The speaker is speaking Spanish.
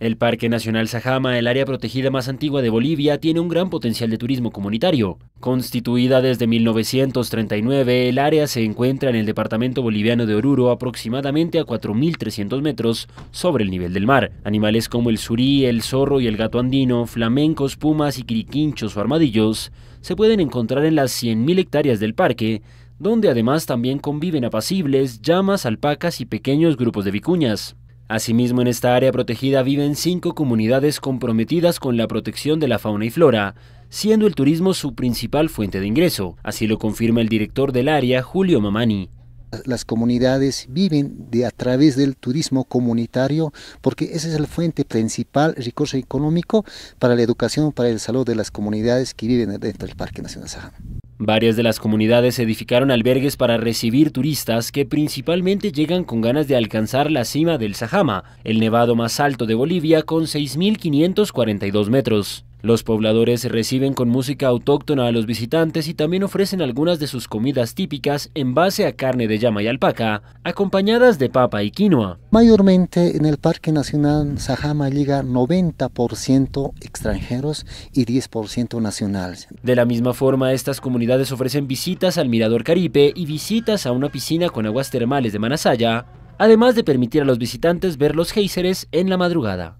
El Parque Nacional Sajama, el área protegida más antigua de Bolivia, tiene un gran potencial de turismo comunitario. Constituida desde 1939, el área se encuentra en el departamento boliviano de Oruro aproximadamente a 4.300 metros sobre el nivel del mar. Animales como el surí, el zorro y el gato andino, flamencos, pumas y quiriquinchos o armadillos se pueden encontrar en las 100.000 hectáreas del parque, donde además también conviven apacibles, llamas, alpacas y pequeños grupos de vicuñas. Asimismo, en esta área protegida viven cinco comunidades comprometidas con la protección de la fauna y flora, siendo el turismo su principal fuente de ingreso. Así lo confirma el director del área, Julio Mamani las comunidades viven de a través del turismo comunitario porque ese es el fuente principal recurso económico para la educación para el salud de las comunidades que viven dentro del Parque Nacional Sahara. Varias de las comunidades edificaron albergues para recibir turistas que principalmente llegan con ganas de alcanzar la cima del Sajama, el nevado más alto de Bolivia con 6.542 metros. Los pobladores reciben con música autóctona a los visitantes y también ofrecen algunas de sus comidas típicas en base a carne de llama y alpaca, acompañadas de papa y quinoa. Mayormente en el Parque Nacional Sajama llega 90% extranjeros y 10% nacionales. De la misma forma, estas comunidades ofrecen visitas al Mirador Caripe y visitas a una piscina con aguas termales de Manasaya, además de permitir a los visitantes ver los géiseres en la madrugada.